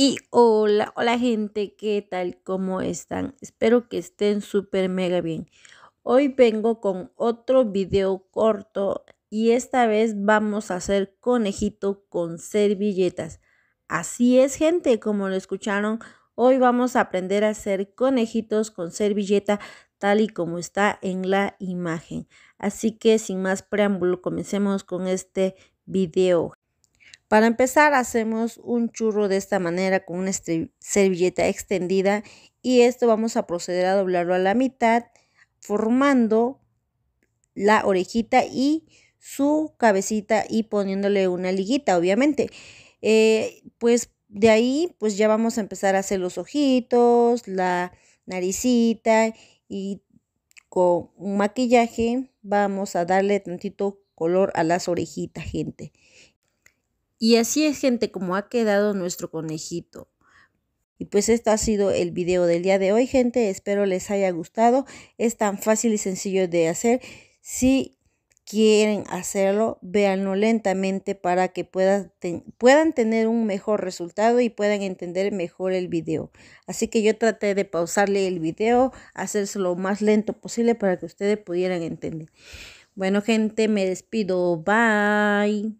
Y hola, hola gente, ¿qué tal? ¿Cómo están? Espero que estén súper mega bien. Hoy vengo con otro video corto y esta vez vamos a hacer conejito con servilletas. Así es gente, como lo escucharon, hoy vamos a aprender a hacer conejitos con servilleta tal y como está en la imagen. Así que sin más preámbulo, comencemos con este video. Para empezar hacemos un churro de esta manera con una servilleta extendida y esto vamos a proceder a doblarlo a la mitad formando la orejita y su cabecita y poniéndole una liguita obviamente. Eh, pues de ahí pues ya vamos a empezar a hacer los ojitos, la naricita y con un maquillaje vamos a darle tantito color a las orejitas gente. Y así es gente como ha quedado nuestro conejito. Y pues esto ha sido el video del día de hoy gente, espero les haya gustado, es tan fácil y sencillo de hacer. Si quieren hacerlo, véanlo lentamente para que puedan, puedan tener un mejor resultado y puedan entender mejor el video. Así que yo traté de pausarle el video, hacerse lo más lento posible para que ustedes pudieran entender. Bueno gente, me despido, bye.